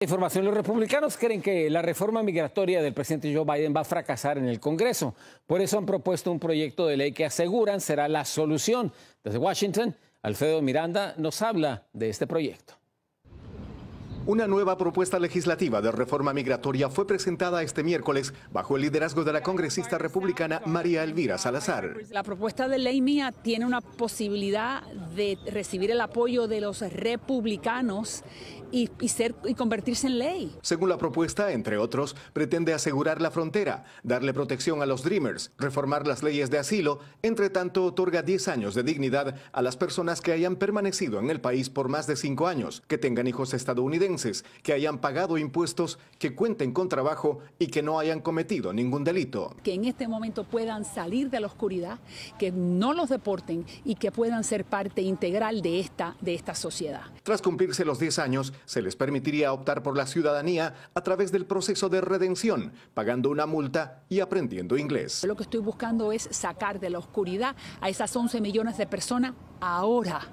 Información, los republicanos creen que la reforma migratoria del presidente Joe Biden va a fracasar en el Congreso. Por eso han propuesto un proyecto de ley que aseguran será la solución. Desde Washington, Alfredo Miranda nos habla de este proyecto. Una nueva propuesta legislativa de reforma migratoria fue presentada este miércoles bajo el liderazgo de la congresista republicana María Elvira Salazar. Pues la propuesta de ley mía tiene una posibilidad de recibir el apoyo de los republicanos y, convertirse en ley. Según la propuesta, entre otros, pretende asegurar la frontera, darle protección a los Dreamers, reformar las leyes de asilo, entre tanto otorga 10 años de dignidad a las personas que hayan permanecido en el país por más de 5 años, que tengan hijos estadounidenses que hayan pagado impuestos, que cuenten con trabajo y que no hayan cometido ningún delito. Que en este momento puedan salir de la oscuridad, que no los deporten y que puedan ser parte integral de esta, de esta sociedad. Tras cumplirse los 10 años, se les permitiría optar por la ciudadanía a través del proceso de redención, pagando una multa y aprendiendo inglés. Lo que estoy buscando es sacar de la oscuridad a esas 11 millones de personas ahora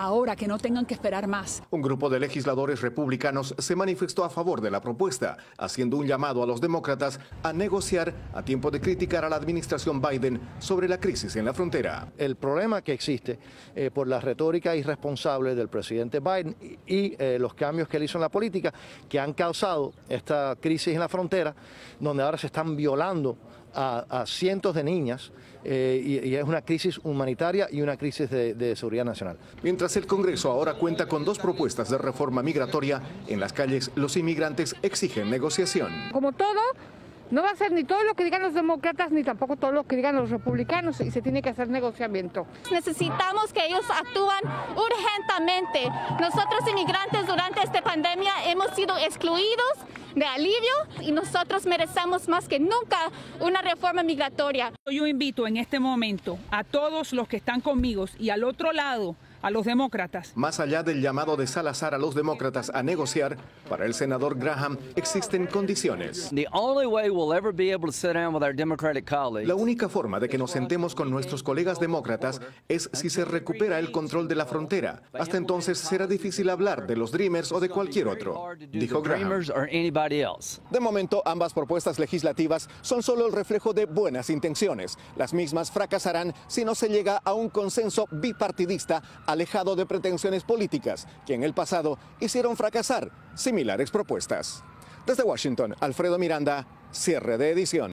ahora que no tengan que esperar más. Un grupo de legisladores republicanos se manifestó a favor de la propuesta, haciendo un llamado a los demócratas a negociar a tiempo de criticar a la administración Biden sobre la crisis en la frontera. El problema que existe eh, por la retórica irresponsable del presidente Biden y, eh, los cambios que él hizo en la política que han causado esta crisis en la frontera, donde ahora se están violando a, cientos de niñas eh, y, es una crisis humanitaria y una crisis de, de seguridad nacional. Mientras el Congreso ahora cuenta con dos propuestas de reforma migratoria, en las calles los inmigrantes exigen negociación. Como todo, no va a ser ni todo lo que digan los demócratas ni tampoco todo lo que digan los republicanos y se tiene que hacer negociamiento. Necesitamos que ellos actúen urgentemente. Nosotros inmigrantes durante esta pandemia hemos sido excluidos de alivio y nosotros merecemos más que nunca una reforma migratoria. Yo invito en este momento a todos los que están conmigo y al otro lado a los demócratas. Más allá del llamado de Salazar a los demócratas a negociar, para el senador Graham existen condiciones. La única forma de que nos sentemos con nuestros colegas demócratas es si se recupera el control de la frontera. Hasta entonces será difícil hablar de los Dreamers o de cualquier otro, dijo Graham. De momento, ambas propuestas legislativas son solo el reflejo de buenas intenciones. Las mismas fracasarán si no se llega a un consenso bipartidista alejado de pretensiones políticas que en el pasado hicieron fracasar similares propuestas. Desde Washington, Alfredo Miranda, cierre de edición.